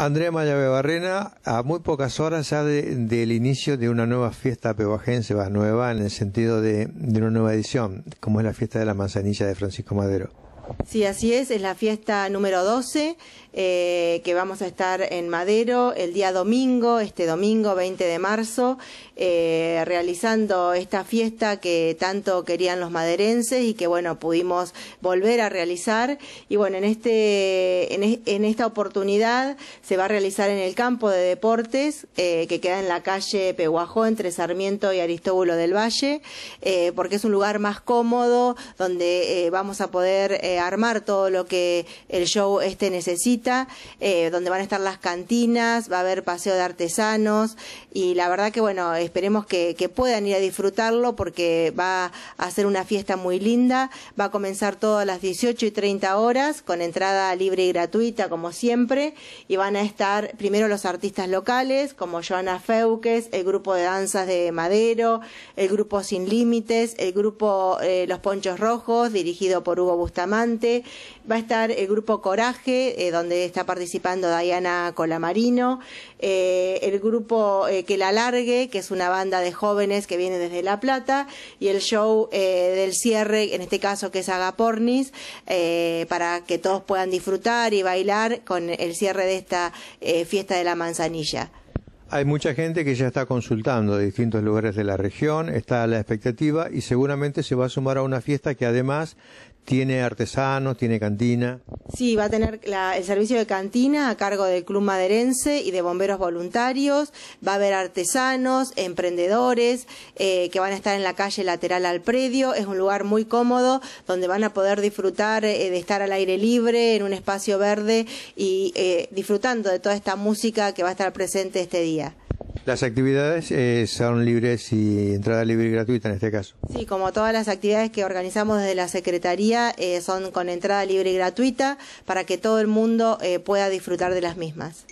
Andrea Mayabe Barrena, a muy pocas horas ya del inicio de una nueva fiesta pehuajense, va nueva en el sentido de una nueva edición, como es la fiesta de la manzanilla de Francisco Madero. Sí, así es, es la fiesta número 12 eh, que vamos a estar en Madero el día domingo, este domingo 20 de marzo, eh, realizando esta fiesta que tanto querían los maderenses y que bueno, pudimos volver a realizar. Y bueno, en, este, en, esta oportunidad se va a realizar en el campo de deportes eh, que queda en la calle Peguajó entre Sarmiento y Aristóbulo del Valle, porque es un lugar más cómodo donde vamos a poder armar todo lo que el show este necesita, eh, donde van a estar las cantinas, va a haber paseo de artesanos y la verdad que bueno, esperemos que, puedan ir a disfrutarlo porque va a ser una fiesta muy linda, va a comenzar todo a las 18 y 30 horas con entrada libre y gratuita como siempre y van a estar primero los artistas locales como Joana Feuques, el grupo de danzas de Madero, el grupo Sin Límites, el grupo eh, Los Ponchos Rojos dirigido por Hugo Bustamante, va a estar el grupo Coraje, eh, donde está participando Diana Colamarino, eh, el grupo eh, Que la Largue, que es una banda de jóvenes que viene desde La Plata, y el show del cierre, en este caso que es Agapornis, para que todos puedan disfrutar y bailar con el cierre de esta fiesta de la manzanilla. Hay mucha gente que ya está consultando de distintos lugares de la región, está la expectativa y seguramente se va a sumar a una fiesta que además tiene artesanos, tiene cantina. Sí, va a tener el servicio de cantina a cargo del Club Maderense y de bomberos voluntarios. Va a haber artesanos, emprendedores eh, que van a estar en la calle lateral al predio. Es un lugar muy cómodo donde van a poder disfrutar eh, de estar al aire libre, en un espacio verde y eh, disfrutando de toda esta música que va a estar presente este día. Las actividades eh, son libres y entrada libre y gratuita en este caso. Sí, como todas las actividades que organizamos desde la Secretaría eh, son con entrada libre y gratuita para que todo el mundo eh, pueda disfrutar de las mismas.